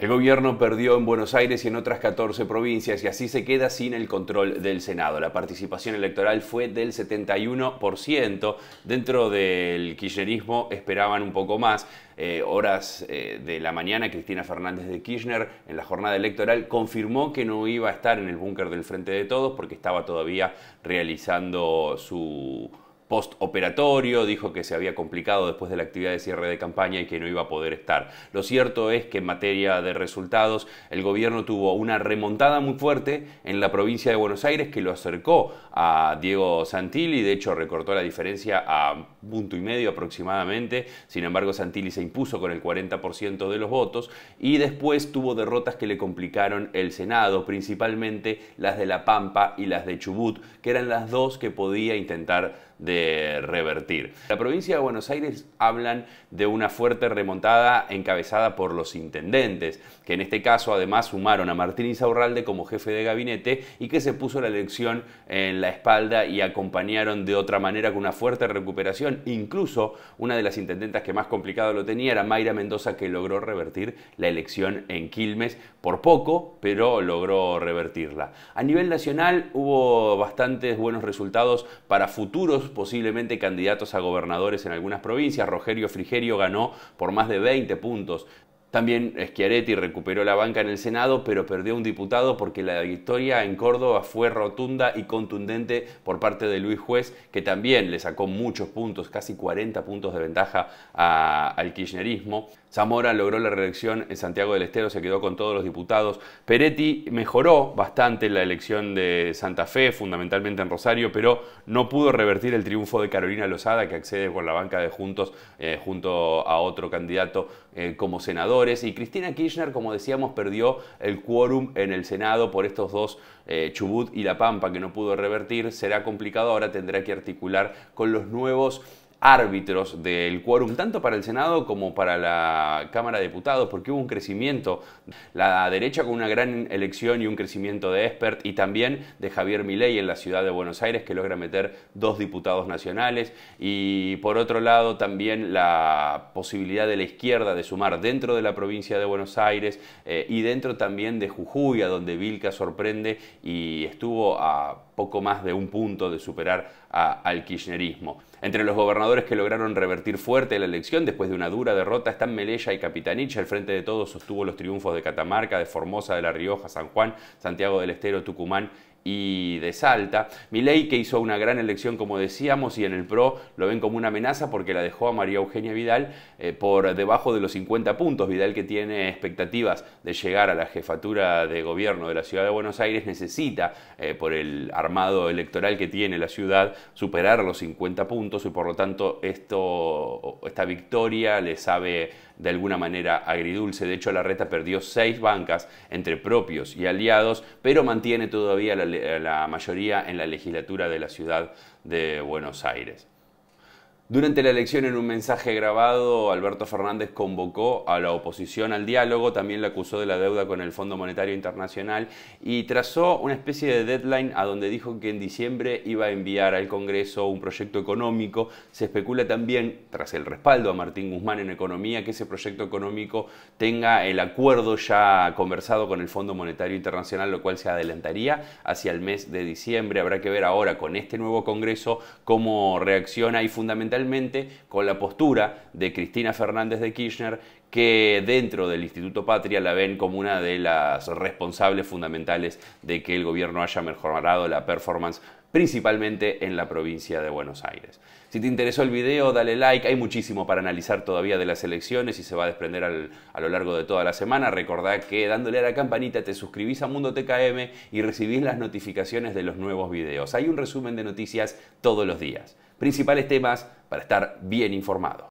El gobierno perdió en Buenos Aires y en otras 14 provincias y así se queda sin el control del Senado. La participación electoral fue del 71%. Dentro del kirchnerismo esperaban un poco más. Eh, horas eh, de la mañana, Cristina Fernández de Kirchner en la jornada electoral confirmó que no iba a estar en el búnker del Frente de Todos porque estaba todavía realizando su postoperatorio, dijo que se había complicado después de la actividad de cierre de campaña y que no iba a poder estar. Lo cierto es que en materia de resultados, el gobierno tuvo una remontada muy fuerte en la provincia de Buenos Aires que lo acercó a Diego Santilli, de hecho recortó la diferencia a punto y medio aproximadamente, sin embargo Santilli se impuso con el 40% de los votos y después tuvo derrotas que le complicaron el Senado, principalmente las de La Pampa y las de Chubut, que eran las dos que podía intentar de eh, revertir. La provincia de Buenos Aires hablan de una fuerte remontada encabezada por los intendentes, que en este caso además sumaron a Martín Izaurralde como jefe de gabinete y que se puso la elección en la espalda y acompañaron de otra manera con una fuerte recuperación. Incluso una de las intendentas que más complicado lo tenía era Mayra Mendoza, que logró revertir la elección en Quilmes por poco, pero logró revertirla. A nivel nacional hubo bastantes buenos resultados para futuros posibles posiblemente candidatos a gobernadores en algunas provincias. Rogerio Frigerio ganó por más de 20 puntos también Schiaretti recuperó la banca en el Senado, pero perdió un diputado porque la victoria en Córdoba fue rotunda y contundente por parte de Luis Juez, que también le sacó muchos puntos, casi 40 puntos de ventaja al kirchnerismo. Zamora logró la reelección en Santiago del Estero, se quedó con todos los diputados. Peretti mejoró bastante la elección de Santa Fe, fundamentalmente en Rosario, pero no pudo revertir el triunfo de Carolina Lozada, que accede con la banca de Juntos eh, junto a otro candidato eh, como senador y Cristina Kirchner, como decíamos, perdió el quórum en el Senado por estos dos, eh, Chubut y La Pampa, que no pudo revertir. Será complicado, ahora tendrá que articular con los nuevos árbitros del quórum, tanto para el Senado como para la Cámara de Diputados, porque hubo un crecimiento, la derecha con una gran elección y un crecimiento de expert y también de Javier Milei en la ciudad de Buenos Aires, que logra meter dos diputados nacionales, y por otro lado también la posibilidad de la izquierda de sumar dentro de la provincia de Buenos Aires eh, y dentro también de Jujuy, donde Vilca sorprende y estuvo a poco más de un punto de superar al kirchnerismo. Entre los gobernadores que lograron revertir fuerte la elección después de una dura derrota están Melella y Capitanich. El Frente de Todos sostuvo los triunfos de Catamarca, de Formosa, de La Rioja, San Juan, Santiago del Estero, Tucumán y de Salta. Milei que hizo una gran elección, como decíamos, y en el PRO lo ven como una amenaza porque la dejó a María Eugenia Vidal eh, por debajo de los 50 puntos. Vidal que tiene expectativas de llegar a la jefatura de gobierno de la ciudad de Buenos Aires necesita, eh, por el armado electoral que tiene la ciudad, superar los 50 puntos y por lo tanto esto, esta victoria le sabe de alguna manera agridulce. De hecho, la reta perdió seis bancas entre propios y aliados, pero mantiene todavía la, la mayoría en la legislatura de la ciudad de Buenos Aires. Durante la elección, en un mensaje grabado, Alberto Fernández convocó a la oposición al diálogo, también la acusó de la deuda con el Fondo Monetario Internacional y trazó una especie de deadline a donde dijo que en diciembre iba a enviar al Congreso un proyecto económico. Se especula también, tras el respaldo a Martín Guzmán en economía, que ese proyecto económico tenga el acuerdo ya conversado con el Fondo Monetario Internacional, lo cual se adelantaría hacia el mes de diciembre. Habrá que ver ahora con este nuevo Congreso cómo reacciona y fundamentalmente con la postura de Cristina Fernández de Kirchner, que dentro del Instituto Patria la ven como una de las responsables fundamentales de que el gobierno haya mejorado la performance, principalmente en la provincia de Buenos Aires. Si te interesó el video, dale like. Hay muchísimo para analizar todavía de las elecciones y se va a desprender a lo largo de toda la semana. Recordá que dándole a la campanita te suscribís a Mundo TKM y recibís las notificaciones de los nuevos videos. Hay un resumen de noticias todos los días. Principales temas para estar bien informado.